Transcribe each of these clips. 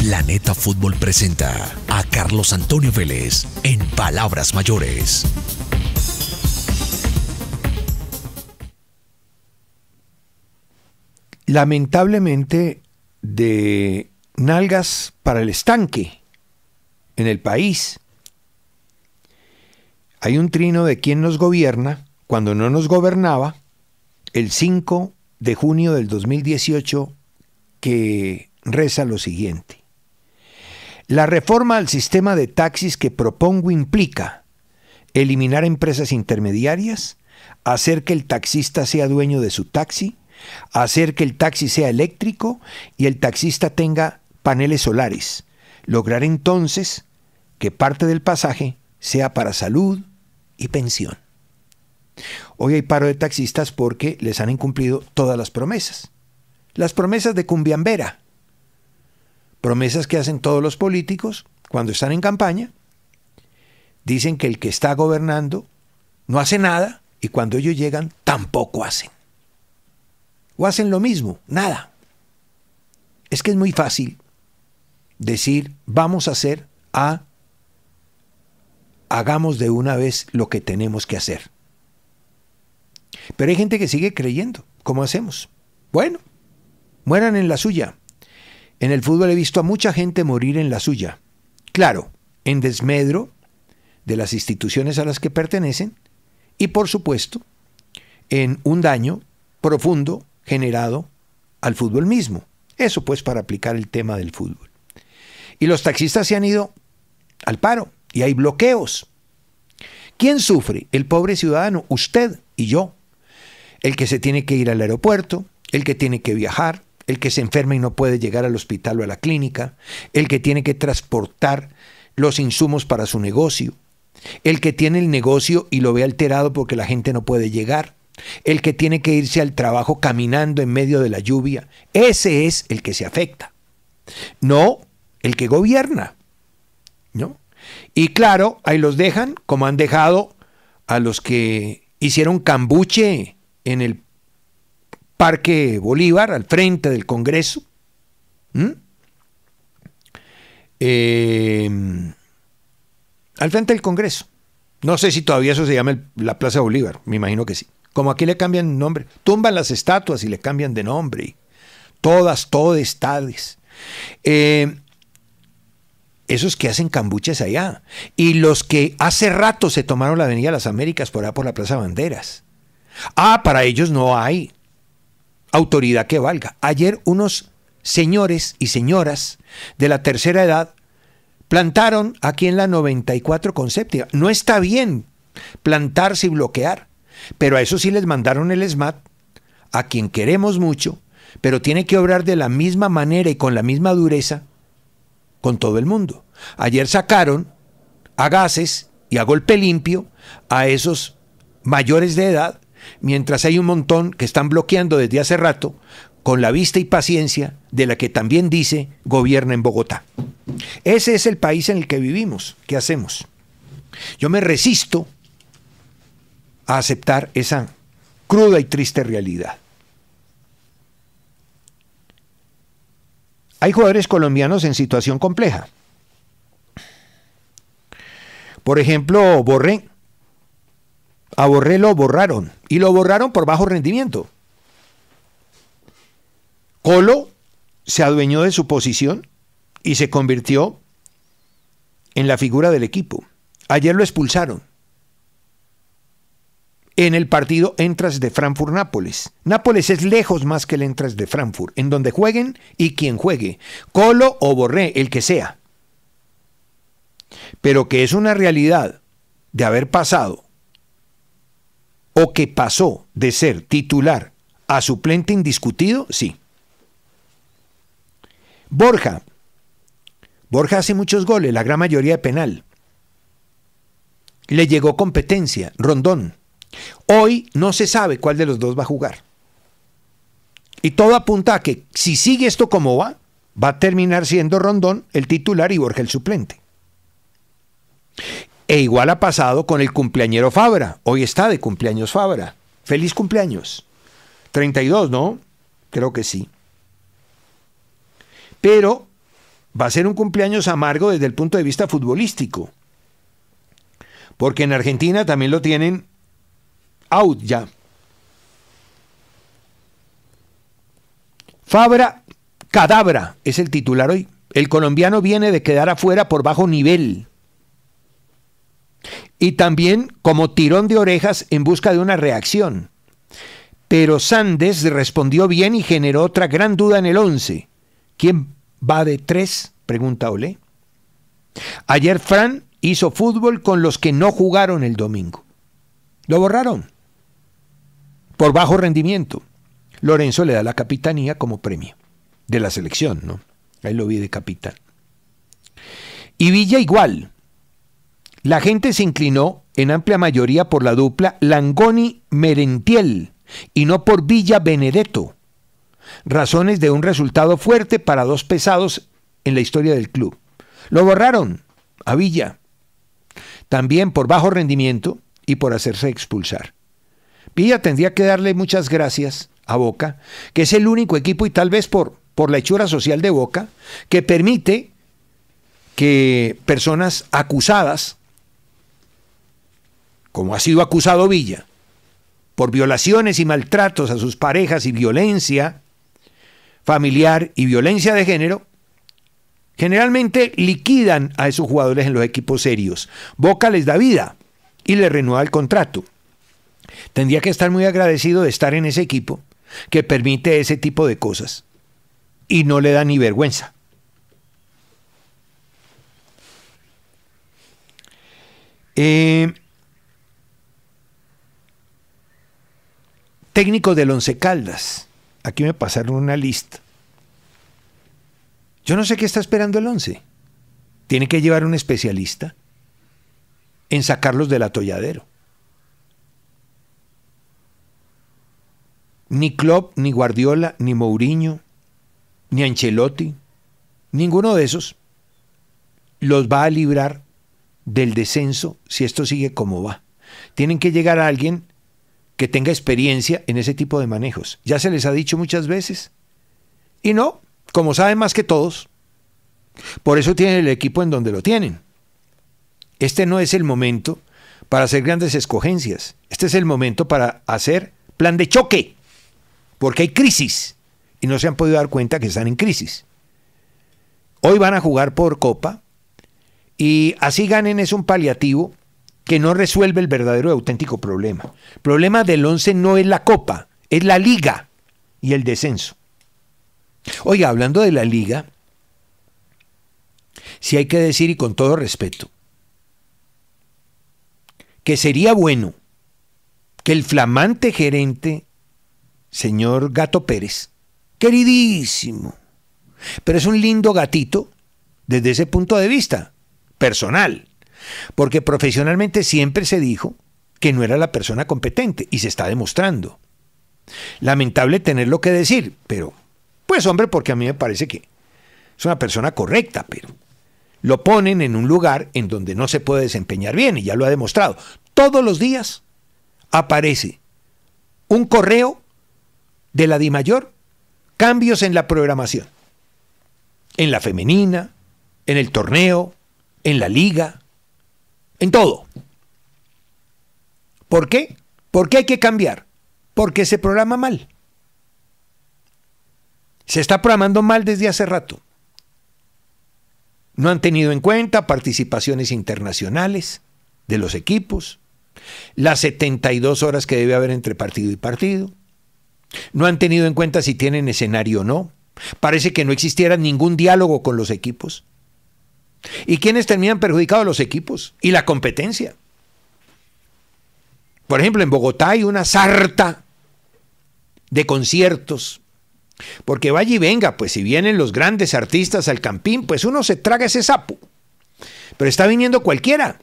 Planeta Fútbol presenta a Carlos Antonio Vélez en Palabras Mayores. Lamentablemente, de nalgas para el estanque en el país. Hay un trino de quien nos gobierna cuando no nos gobernaba el 5 de junio del 2018 que reza lo siguiente. La reforma al sistema de taxis que propongo implica eliminar empresas intermediarias, hacer que el taxista sea dueño de su taxi, hacer que el taxi sea eléctrico y el taxista tenga paneles solares. Lograr entonces que parte del pasaje sea para salud y pensión. Hoy hay paro de taxistas porque les han incumplido todas las promesas. Las promesas de Cumbiambera promesas que hacen todos los políticos cuando están en campaña. Dicen que el que está gobernando no hace nada y cuando ellos llegan tampoco hacen. O hacen lo mismo, nada. Es que es muy fácil decir vamos a hacer a hagamos de una vez lo que tenemos que hacer. Pero hay gente que sigue creyendo. ¿Cómo hacemos? Bueno, mueran en la suya. En el fútbol he visto a mucha gente morir en la suya. Claro, en desmedro de las instituciones a las que pertenecen y por supuesto en un daño profundo generado al fútbol mismo. Eso pues para aplicar el tema del fútbol. Y los taxistas se han ido al paro y hay bloqueos. ¿Quién sufre? El pobre ciudadano, usted y yo. El que se tiene que ir al aeropuerto, el que tiene que viajar, el que se enferma y no puede llegar al hospital o a la clínica, el que tiene que transportar los insumos para su negocio, el que tiene el negocio y lo ve alterado porque la gente no puede llegar, el que tiene que irse al trabajo caminando en medio de la lluvia, ese es el que se afecta, no el que gobierna. ¿no? Y claro, ahí los dejan como han dejado a los que hicieron cambuche en el Parque Bolívar, al frente del Congreso. ¿Mm? Em, al frente del Congreso. No sé si todavía eso se llama la Plaza Bolívar, me imagino que sí. Como aquí le cambian nombre, tumban las estatuas y le cambian de nombre. Todas, todes, em, esos que hacen cambuches allá. Y los que hace rato se tomaron la Avenida las Américas por allá por la Plaza Banderas. Ah, para ellos no hay autoridad que valga. Ayer unos señores y señoras de la tercera edad plantaron aquí en la 94 conceptiva. No está bien plantarse y bloquear, pero a eso sí les mandaron el SMAT, a quien queremos mucho, pero tiene que obrar de la misma manera y con la misma dureza con todo el mundo. Ayer sacaron a gases y a golpe limpio a esos mayores de edad mientras hay un montón que están bloqueando desde hace rato con la vista y paciencia de la que también dice gobierna en Bogotá. Ese es el país en el que vivimos. ¿Qué hacemos? Yo me resisto a aceptar esa cruda y triste realidad. Hay jugadores colombianos en situación compleja. Por ejemplo, Borre... A Borré lo borraron. Y lo borraron por bajo rendimiento. Colo se adueñó de su posición y se convirtió en la figura del equipo. Ayer lo expulsaron. En el partido entras de Frankfurt-Nápoles. Nápoles es lejos más que el entras de Frankfurt. En donde jueguen y quien juegue. Colo o Borré, el que sea. Pero que es una realidad de haber pasado o que pasó de ser titular a suplente indiscutido, sí. Borja. Borja hace muchos goles, la gran mayoría de penal. Le llegó competencia, Rondón. Hoy no se sabe cuál de los dos va a jugar. Y todo apunta a que si sigue esto como va, va a terminar siendo Rondón el titular y Borja el suplente. E igual ha pasado con el cumpleañero Fabra. Hoy está de cumpleaños Fabra. Feliz cumpleaños. 32, ¿no? Creo que sí. Pero va a ser un cumpleaños amargo desde el punto de vista futbolístico. Porque en Argentina también lo tienen out ya. Fabra Cadabra es el titular hoy. El colombiano viene de quedar afuera por bajo nivel y también como tirón de orejas en busca de una reacción. Pero Sandes respondió bien y generó otra gran duda en el 11. ¿Quién va de tres? Pregunta Olé. Ayer Fran hizo fútbol con los que no jugaron el domingo. Lo borraron. Por bajo rendimiento. Lorenzo le da la capitanía como premio. De la selección, ¿no? Ahí lo vi de capitán. Y Villa igual. La gente se inclinó en amplia mayoría por la dupla Langoni-Merentiel y no por Villa Benedetto. Razones de un resultado fuerte para dos pesados en la historia del club. Lo borraron a Villa, también por bajo rendimiento y por hacerse expulsar. Villa tendría que darle muchas gracias a Boca, que es el único equipo y tal vez por, por la hechura social de Boca, que permite que personas acusadas como ha sido acusado Villa, por violaciones y maltratos a sus parejas y violencia familiar y violencia de género, generalmente liquidan a esos jugadores en los equipos serios. Boca les da vida y le renueva el contrato. Tendría que estar muy agradecido de estar en ese equipo que permite ese tipo de cosas y no le da ni vergüenza. Eh, técnico del Once Caldas. Aquí me pasaron una lista. Yo no sé qué está esperando el Once. Tiene que llevar un especialista en sacarlos del atolladero. Ni Klopp, ni Guardiola, ni Mourinho, ni Ancelotti, ninguno de esos los va a librar del descenso si esto sigue como va. Tienen que llegar a alguien que tenga experiencia en ese tipo de manejos. Ya se les ha dicho muchas veces. Y no, como saben más que todos, por eso tienen el equipo en donde lo tienen. Este no es el momento para hacer grandes escogencias. Este es el momento para hacer plan de choque, porque hay crisis y no se han podido dar cuenta que están en crisis. Hoy van a jugar por copa y así ganen es un paliativo que no resuelve el verdadero y auténtico problema. El problema del 11 no es la copa, es la liga y el descenso. Oiga, hablando de la liga, si hay que decir y con todo respeto, que sería bueno que el flamante gerente, señor Gato Pérez, queridísimo, pero es un lindo gatito desde ese punto de vista, personal, porque profesionalmente siempre se dijo que no era la persona competente y se está demostrando. Lamentable tenerlo que decir, pero pues hombre, porque a mí me parece que es una persona correcta, pero lo ponen en un lugar en donde no se puede desempeñar bien y ya lo ha demostrado. Todos los días aparece un correo de la mayor, cambios en la programación, en la femenina, en el torneo, en la liga, en todo. ¿Por qué? Porque hay que cambiar? Porque se programa mal. Se está programando mal desde hace rato. No han tenido en cuenta participaciones internacionales de los equipos, las 72 horas que debe haber entre partido y partido. No han tenido en cuenta si tienen escenario o no. Parece que no existiera ningún diálogo con los equipos. ¿Y quiénes terminan perjudicados? Los equipos y la competencia. Por ejemplo, en Bogotá hay una sarta de conciertos. Porque vaya y venga, pues si vienen los grandes artistas al campín, pues uno se traga ese sapo. Pero está viniendo cualquiera.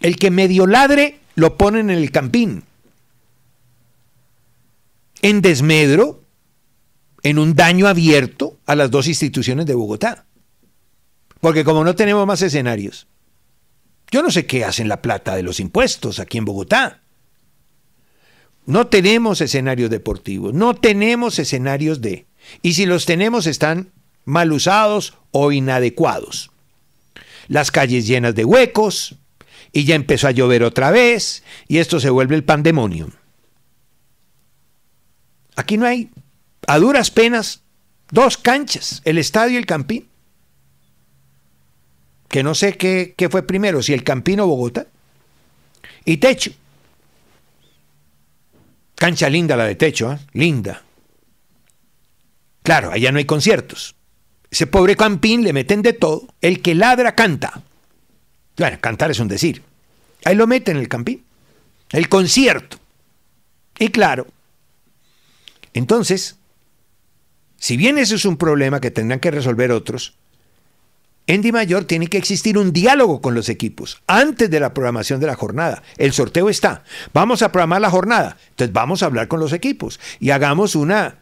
El que medio ladre lo ponen en el campín. En desmedro, en un daño abierto a las dos instituciones de Bogotá. Porque como no tenemos más escenarios, yo no sé qué hacen la plata de los impuestos aquí en Bogotá. No tenemos escenarios deportivos, no tenemos escenarios de... Y si los tenemos están mal usados o inadecuados. Las calles llenas de huecos, y ya empezó a llover otra vez, y esto se vuelve el pandemonio. Aquí no hay, a duras penas, dos canchas, el estadio y el campín que no sé qué, fue primero, si el Campino Bogotá y Techo. Cancha linda la de Techo, ¿eh? linda. Claro, allá no hay conciertos. Ese pobre Campín le meten de todo. El que ladra canta. Bueno, cantar es un decir. Ahí lo meten el Campín. El concierto. Y claro, entonces, si bien eso es un problema que tendrán que resolver otros, en Mayor tiene que existir un diálogo con los equipos antes de la programación de la jornada. El sorteo está. Vamos a programar la jornada. Entonces vamos a hablar con los equipos y hagamos una,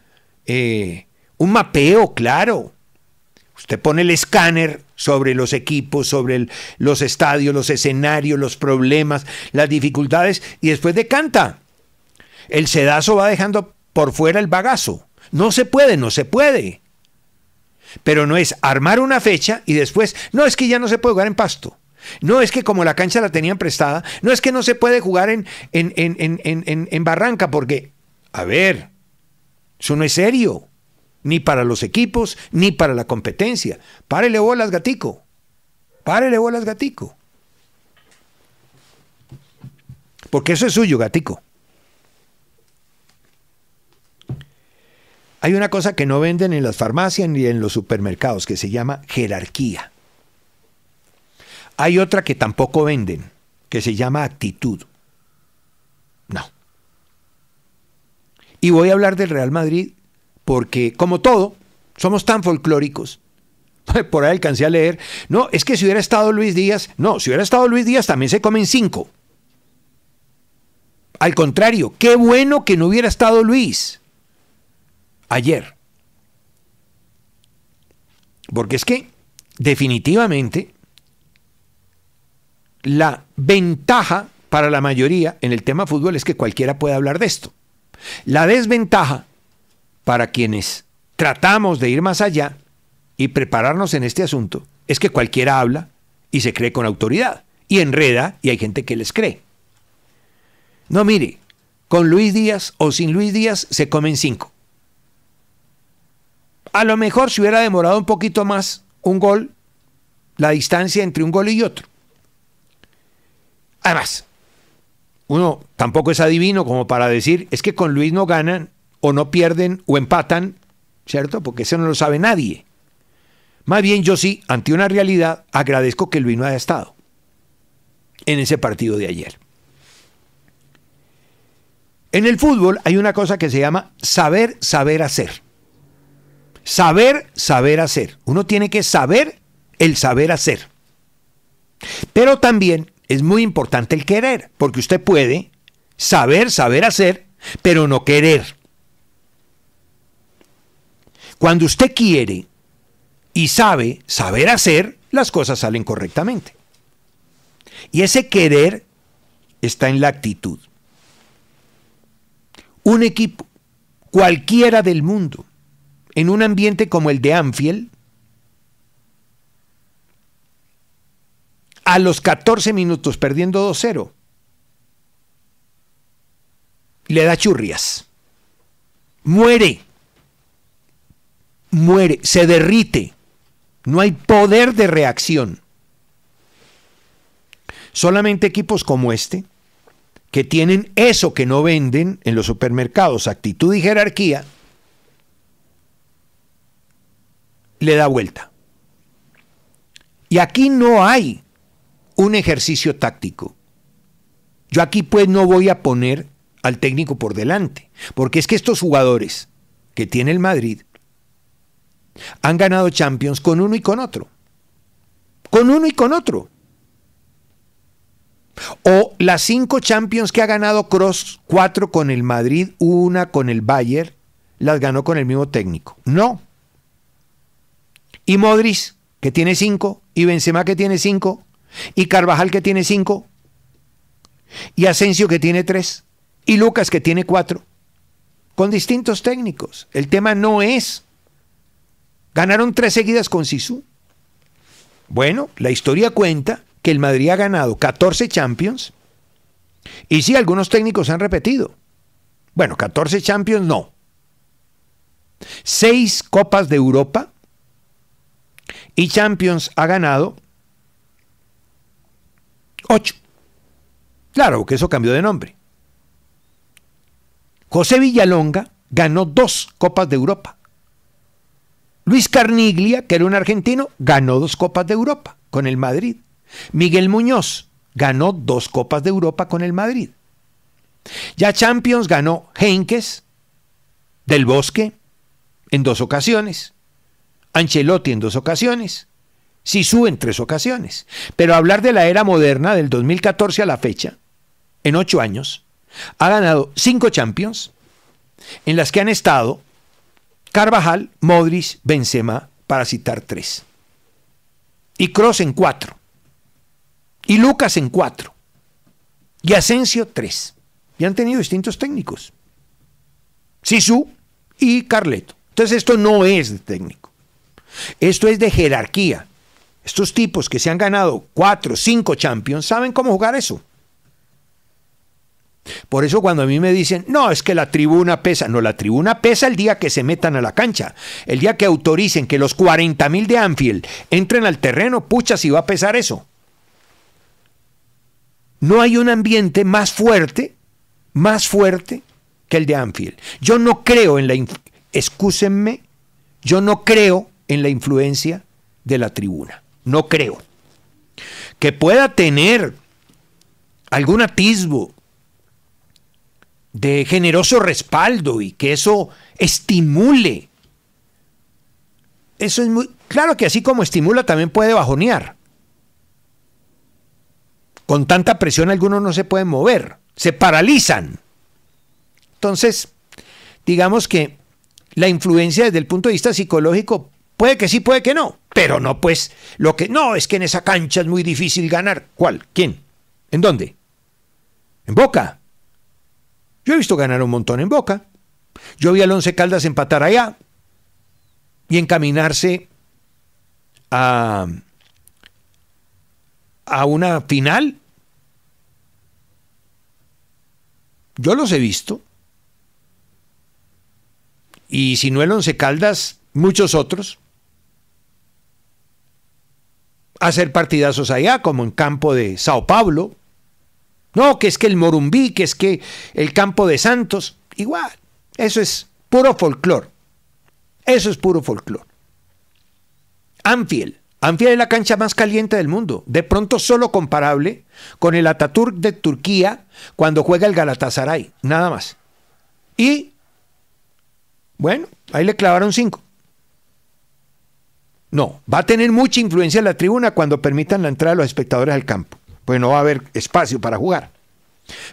eh, un mapeo claro. Usted pone el escáner sobre los equipos, sobre los estadios, los escenarios, los problemas, las dificultades y después decanta. El sedazo va dejando por fuera el bagazo. No se puede, no se puede. Pero no es armar una fecha y después, no, es que ya no se puede jugar en pasto. No es que como la cancha la tenían prestada, no es que no se puede jugar en, Barranca, porque, a ver, eso no es serio, ni para los equipos, ni para la competencia. Párele bolas, gatico. Párele bolas, gatico. Porque eso es suyo, gatico. Hay una cosa que no venden en las farmacias ni en los supermercados que se llama jerarquía. Hay otra que tampoco venden, que se llama actitud. No. Y voy a hablar del Real Madrid porque, como todo, somos tan folclóricos. Por ahí alcancé a leer. No, es que si hubiera estado Luis Díaz, no, si hubiera estado Luis Díaz también se comen cinco. Al contrario, qué bueno que no hubiera estado Luis ayer. Porque es que definitivamente la ventaja para la mayoría en el tema fútbol es que cualquiera puede hablar de esto. La desventaja para quienes tratamos de ir más allá y prepararnos en este asunto es que cualquiera habla y se cree con autoridad y enreda y hay gente que les cree. No mire, con Luis Díaz o sin Luis Díaz se comen cinco. A lo mejor si hubiera demorado un poquito más un gol, la distancia entre un gol y otro. Además, uno tampoco es adivino como para decir, es que con Luis no ganan o no pierden o empatan, ¿cierto? Porque eso no lo sabe nadie. Más bien yo sí, ante una realidad, agradezco que Luis no haya estado en ese partido de ayer. En el fútbol hay una cosa que se llama saber saber hacer. Saber, saber hacer. Uno tiene que saber el saber hacer. Pero también es muy importante el querer, porque usted puede saber, saber hacer, pero no querer. Cuando usted quiere y sabe saber hacer, las cosas salen correctamente. Y ese querer está en la actitud. Un equipo, cualquiera del mundo, en un ambiente como el de Anfield, a los 14 minutos perdiendo 2-0, le da churrias. Muere. Muere, se derrite. No hay poder de reacción. Solamente equipos como este, que tienen eso que no venden en los supermercados, actitud y jerarquía, le da vuelta. Y aquí no hay un ejercicio táctico. Yo aquí pues no voy a poner al técnico por delante, porque es que estos jugadores que tiene el Madrid han ganado Champions con uno y con otro. Con uno y con otro. O las cinco Champions que ha ganado Cross, cuatro con el Madrid, una con el Bayern, las ganó con el mismo técnico. No. Y Modric, que tiene cinco. y Benzema, que tiene cinco. y Carvajal, que tiene cinco. y Asensio, que tiene tres. y Lucas, que tiene cuatro. con distintos técnicos. El tema no es. Ganaron tres seguidas con Sisu. Bueno, la historia cuenta que el Madrid ha ganado 14 Champions, y sí, algunos técnicos han repetido. Bueno, 14 Champions no. Seis Copas de Europa y Champions ha ganado 8. Claro, que eso cambió de nombre. José Villalonga ganó dos Copas de Europa. Luis Carniglia, que era un argentino, ganó dos Copas de Europa con el Madrid. Miguel Muñoz ganó dos Copas de Europa con el Madrid. Ya Champions ganó Henkes del Bosque en dos ocasiones. Ancelotti en dos ocasiones, Sisu en tres ocasiones. Pero hablar de la era moderna del 2014 a la fecha, en ocho años, ha ganado cinco Champions, en las que han estado Carvajal, Modric, Benzema, para citar tres. Y Cross en cuatro. Y Lucas en cuatro. Y Asensio tres. Y han tenido distintos técnicos. Sisu y Carleto. Entonces esto no es técnico. Esto es de jerarquía. Estos tipos que se han ganado cuatro, cinco champions saben cómo jugar eso. Por eso cuando a mí me dicen, no, es que la tribuna pesa, no, la tribuna pesa el día que se metan a la cancha, el día que autoricen que los 40 mil de Anfield entren al terreno, pucha, si va a pesar eso. No hay un ambiente más fuerte, más fuerte que el de Anfield. Yo no creo en la, excúsenme, yo no creo en la influencia de la tribuna. No creo. Que pueda tener algún atisbo de generoso respaldo y que eso estimule. Eso es muy claro que así como estimula también puede bajonear. Con tanta presión algunos no se pueden mover, se paralizan. Entonces, digamos que la influencia desde el punto de vista psicológico Puede que sí, puede que no. Pero no, pues, lo que. No, es que en esa cancha es muy difícil ganar. ¿Cuál? ¿Quién? ¿En dónde? ¿En Boca? Yo he visto ganar un montón en Boca. Yo vi al Once Caldas empatar allá y encaminarse a, a una final. Yo los he visto. Y si no el Once Caldas, muchos otros hacer partidazos allá, como en campo de Sao Paulo. No, que es que el Morumbí, que es que el campo de Santos, igual. Eso es puro folclore. Eso es puro folclore. Anfield. Anfield es la cancha más caliente del mundo, de pronto solo comparable con el Ataturk de Turquía cuando juega el Galatasaray, nada más. Y, bueno, ahí le clavaron cinco. No, va a tener mucha influencia en la tribuna cuando permitan la entrada de los espectadores al campo, pues no va a haber espacio para jugar.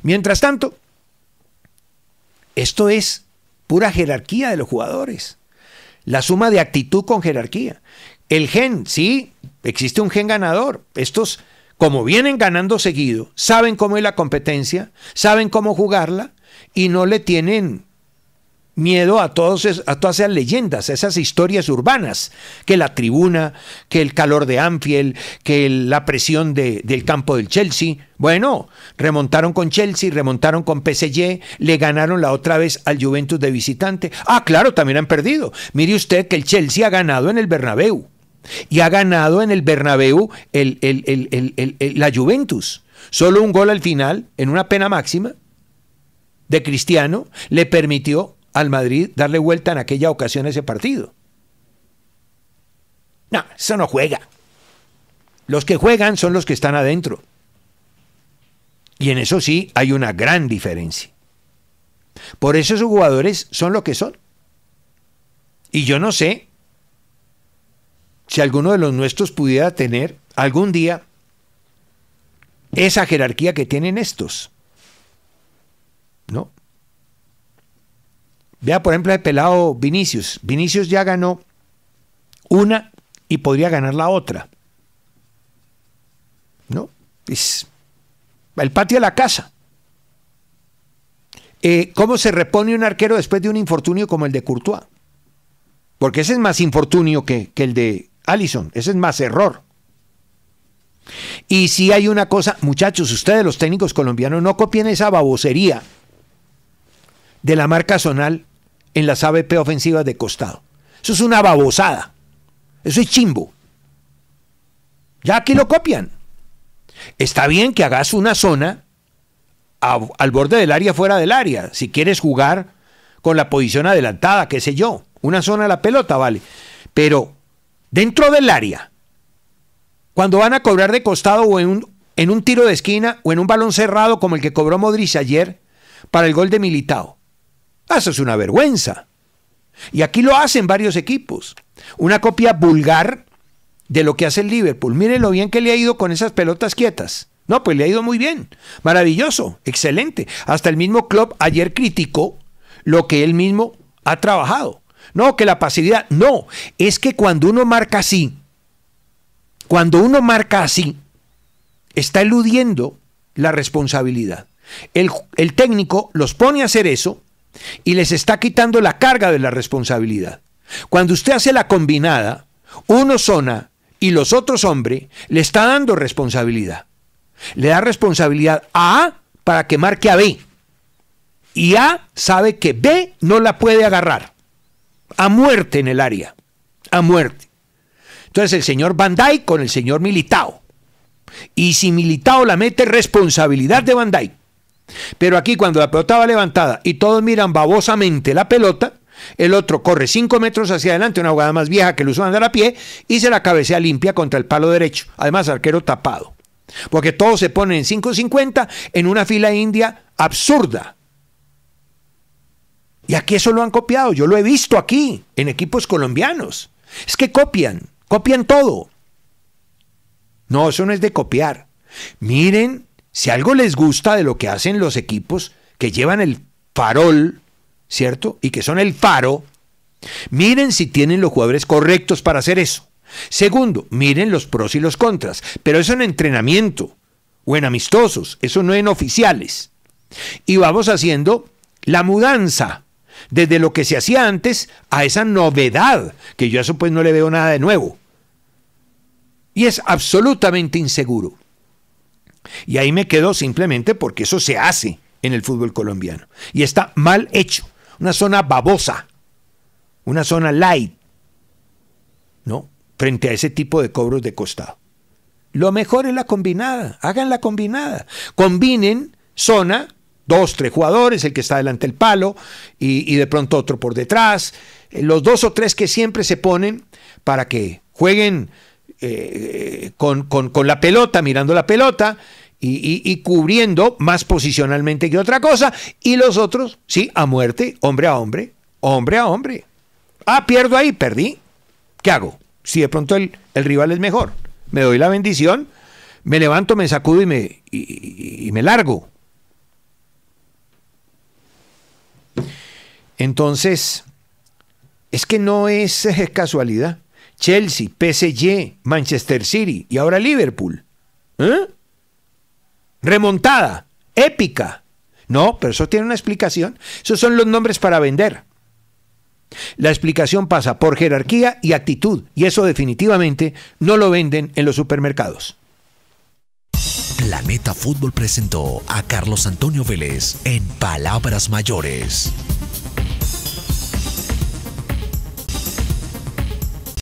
Mientras tanto, esto es pura jerarquía de los jugadores, la suma de actitud con jerarquía. El gen, sí, existe un gen ganador. Estos, como vienen ganando seguido, saben cómo es la competencia, saben cómo jugarla y no le tienen miedo a, todos, todas esas leyendas, a esas historias urbanas, que la tribuna, que el calor de Anfield, que la presión del campo del Chelsea. Bueno, remontaron con Chelsea, remontaron con PSG, le ganaron la otra vez al Juventus de visitante. Ah, claro, también han perdido. Mire usted que el Chelsea ha ganado en el Bernabéu y ha ganado en el Bernabéu el, el, la Juventus. Solo un gol al final, en una pena máxima de Cristiano, le permitió al Madrid darle vuelta en aquella ocasión a ese partido. No, eso no juega. Los que juegan son los que están adentro. Y en eso sí hay una gran diferencia. Por eso esos jugadores son lo que son. Y yo no sé si alguno de los nuestros pudiera tener algún día esa jerarquía que tienen estos. ¿No? Vea, por ejemplo, el pelado Vinicius. Vinicius ya ganó una y podría ganar la otra. ¿No? Es el patio de la casa. Eh, ¿Cómo se repone un arquero después de un infortunio como el de Courtois? Porque ese es más infortunio que, que el de Allison. Ese es más error. Y si hay una cosa, muchachos, ustedes los técnicos colombianos no copien esa babosería de la marca zonal en las ABP ofensivas de costado. Eso es una babosada. Eso es chimbo. Ya aquí lo copian. Está bien que hagas una zona al borde del área, fuera del área. Si quieres jugar con la posición adelantada, qué sé yo. Una zona a la pelota, vale. Pero dentro del área, cuando van a cobrar de costado o en un, en un tiro de esquina o en un balón cerrado como el que cobró Modric ayer para el gol de Militao, Ah, eso es una vergüenza. Y aquí lo hacen varios equipos. Una copia vulgar de lo que hace el Liverpool. miren lo bien que le ha ido con esas pelotas quietas. No, pues le ha ido muy bien. Maravilloso, excelente. Hasta el mismo club ayer criticó lo que él mismo ha trabajado. No, que la pasividad. No, es que cuando uno marca así, cuando uno marca así, está eludiendo la responsabilidad. el técnico los pone a hacer eso y les está quitando la carga de la responsabilidad. Cuando usted hace la combinada, uno zona y los otros hombres le está dando responsabilidad. Le da responsabilidad a A para que marque a B. Y A sabe que B no la puede agarrar. A muerte en el área. A muerte. Entonces el señor Bandai con el señor Militao. Y si Militao la mete, responsabilidad de Bandai. Pero aquí cuando la pelota va levantada y todos miran babosamente la pelota, el otro corre 5 metros hacia adelante, una jugada más vieja que lo usó andar a pie, y se la cabecea limpia contra el palo derecho. Además, arquero tapado. Porque todos se ponen en 5.50 en una fila india absurda. Y aquí eso lo han copiado, yo lo he visto aquí, en equipos colombianos. Es que copian, copian todo. No, eso no es de copiar. Miren si algo les gusta de lo que hacen los equipos que llevan el farol, ¿cierto? Y que son el faro, miren si tienen los jugadores correctos para hacer eso. Segundo, miren los pros y los contras, pero eso en entrenamiento o en amistosos, eso no en oficiales. Y vamos haciendo la mudanza desde lo que se hacía antes a esa novedad, que yo a eso pues no le veo nada de nuevo. Y es absolutamente inseguro. Y ahí me quedo simplemente porque eso se hace en el fútbol colombiano. Y está mal hecho. Una zona babosa. Una zona light. ¿No? Frente a ese tipo de cobros de costado. Lo mejor es la combinada. Hagan la combinada. Combinen zona, dos, tres jugadores, el que está delante del palo y, y de pronto otro por detrás. Eh, los dos o tres que siempre se ponen para que jueguen eh, con, la pelota, mirando la pelota y, cubriendo más posicionalmente que otra cosa, y los otros, sí, a muerte, hombre a hombre, hombre a hombre. Ah, pierdo ahí, perdí. ¿Qué hago? Si de pronto el, rival es mejor, me doy la bendición, me levanto, me sacudo y me, y me largo. Entonces, es que no es casualidad. Chelsea, PSG, Manchester City y ahora Liverpool. ¿Eh? Remontada, épica. No, pero eso tiene una explicación. Esos son los nombres para vender. La explicación pasa por jerarquía y actitud, y eso definitivamente no lo venden en los supermercados. Planeta Fútbol presentó a Carlos Antonio Vélez en Palabras Mayores.